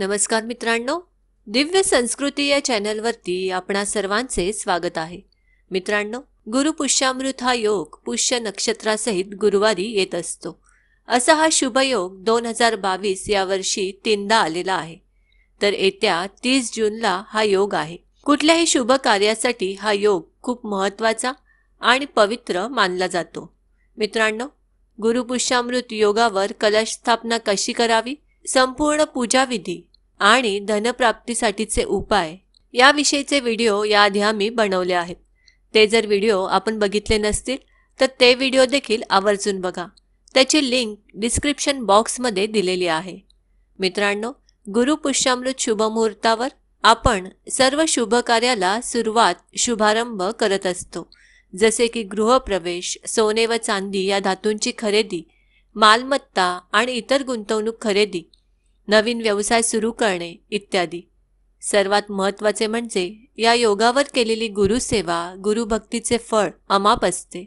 नमस्कार मित्रांनो दिव्य संस्कृती या चॅनलवरती आपणा सर्वांचे स्वागत आहे मित्रांनो गुरुपुष्यामृत हा योग पुष्य नक्षत्रासहित गुरुवारी येत असतो असा हा शुभयोग दोन हजार बावीस या वर्षी तीनदा आलेला आहे तर येत्या तीस जूनला हा योग आहे कुठल्याही शुभ कार्यासाठी हा योग खूप महत्त्वाचा आणि पवित्र मानला जातो मित्रांनो गुरुपुष्यामृत योगावर कलश स्थापना कशी करावी संपूर्ण पूजाविधी आणि धनप्राप्तीसाठीचे उपाय याविषयीचे व्हिडिओ याआधी आम्ही बनवले आहेत ते जर व्हिडिओ आपण बघितले नसतील तर ते व्हिडिओ देखील आवर्जून बघा त्याची लिंक डिस्क्रिप्शन बॉक्समध्ये दिलेली आहे मित्रांनो गुरुपुष्यामृत शुभमुहूर्तावर आपण सर्व शुभ कार्याला सुरुवात शुभारंभ करत असतो जसे की गृहप्रवेश सोने व चांदी या धातूंची खरेदी मालमत्ता आणि इतर गुंतवणूक खरेदी नवीन व्यवसाय सुरू करणे इत्यादी सर्वात महत्त्वाचे म्हणजे या योगावर केलेली गुरुसेवा गुरुभक्तीचे फळ अमाप असते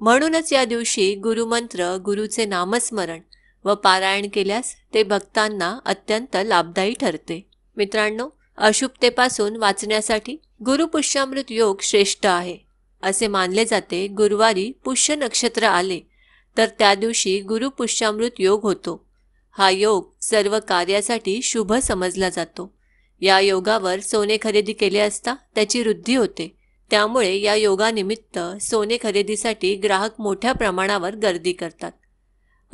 म्हणूनच या दिवशी गुरुमंत्र गुरुचे नामस्मरण व पारायण केल्यास ते भक्तांना अत्यंत लाभदायी ठरते मित्रांनो अशुभतेपासून वाचण्यासाठी गुरुपुष्यामृत योग श्रेष्ठ आहे असे मानले जाते गुरुवारी पुष्य नक्षत्र आले तर त्या दिवशी पुष्यामृत योग होतो हा योग सर्व कार्यासाठी शुभ समजला जातो या योगावर सोने खरेदी केले असता त्याची वृद्धी होते त्यामुळे या योगानिमित्त सोने खरेदीसाठी ग्राहक मोठ्या प्रमाणावर गर्दी करतात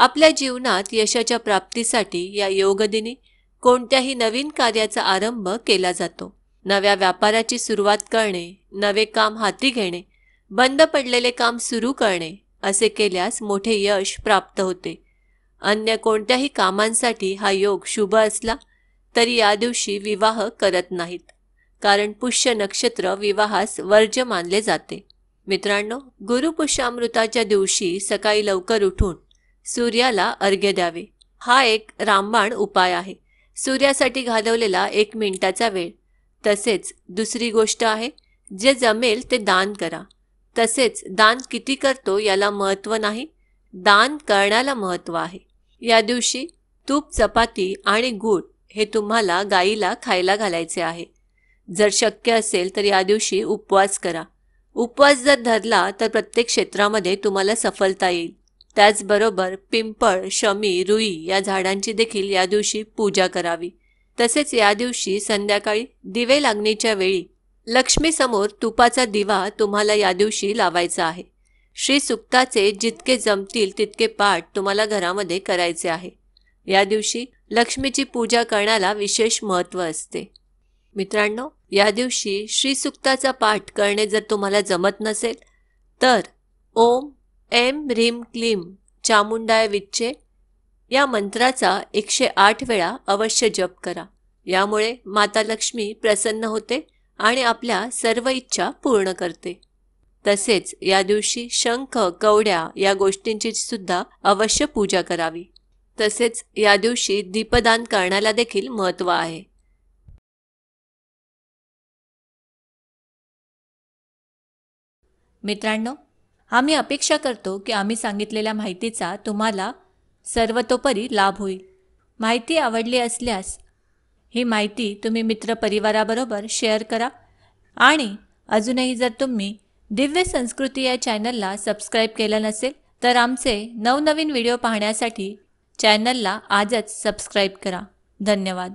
आपल्या जीवनात यशाच्या प्राप्तीसाठी या योगदिनी कोणत्याही नवीन कार्याचा आरंभ केला जातो नव्या व्यापाराची सुरुवात करणे नवे काम हाती घेणे बंद पडलेले काम सुरू करणे असे केल्यास मोठे यश प्राप्त होते अन्य कोणत्याही कामांसाठी हा योग शुभ असला तरी या दिवशी विवाह करत नाहीत कारण पुष्य नक्षत्र विवाहास वर्ज्य मानले जाते मित्रांनो गुरुपुष्यामृताच्या दिवशी सकाळी लवकर उठून सूर्याला अर्घ्य द्यावे हा एक रामबाण उपाय आहे सूर्यासाठी घालवलेला एक मिनिटाचा वेळ तसेच दुसरी गोष्ट आहे जे जमेल ते दान करा तसेच दान किती करतो याला महत्त्व नाही दान करण्याला महत्त्व आहे या दिवशी तूप चपाती आणि गूळ हे तुम्हाला गाईला खायला घालायचे आहे जर शक्य असेल तर या दिवशी उपवास करा उपवास जर धरला तर प्रत्येक क्षेत्रामध्ये तुम्हाला सफलता येईल त्याचबरोबर पिंपळ शमी रुई या झाडांची देखील या दिवशी पूजा करावी तसेच या दिवशी संध्याकाळी दिवे लागणीच्या वेळी लक्ष्मीसमोर तुपाचा दिवा तुम्हाला या दिवशी लावायचा आहे श्री सुक्ताचे जितके जमतील तितके पाठ तुम्हाला घरामध्ये करायचे आहे या दिवशी लक्ष्मीची पूजा करण्याला विशेष महत्त्व असते मित्रांनो या दिवशी सुक्ताचा पाठ करणे जर तुम्हाला जमत नसेल तर ओम एम रिम क्लीम चामुंडाय विच्चे या मंत्राचा एकशे आठ वेळा अवश्य जप करा यामुळे माता लक्ष्मी प्रसन्न होते आणि आपल्या सर्व इच्छा पूर्ण करते तसेच या दिवशी शंख कवड्या या गोष्टींची सुद्धा अवश्य पूजा करावी तसेच या दिवशी दीपदान करण्याला देखील महत्व आहे मित्रांनो आम्ही अपेक्षा करतो की आम्ही सांगितलेल्या माहितीचा तुम्हाला सर्वतोपरी लाभ होईल माहिती आवडली असल्यास ही माहिती तुम्ही मित्रपरिवाराबरोबर शेअर करा आणि अजूनही जर तुम्ही दिव्य संस्कृती या चॅनलला सबस्क्राईब केलं नसेल तर आमचे नवनवीन व्हिडिओ पाहण्यासाठी चॅनलला आजच सबस्क्राईब करा धन्यवाद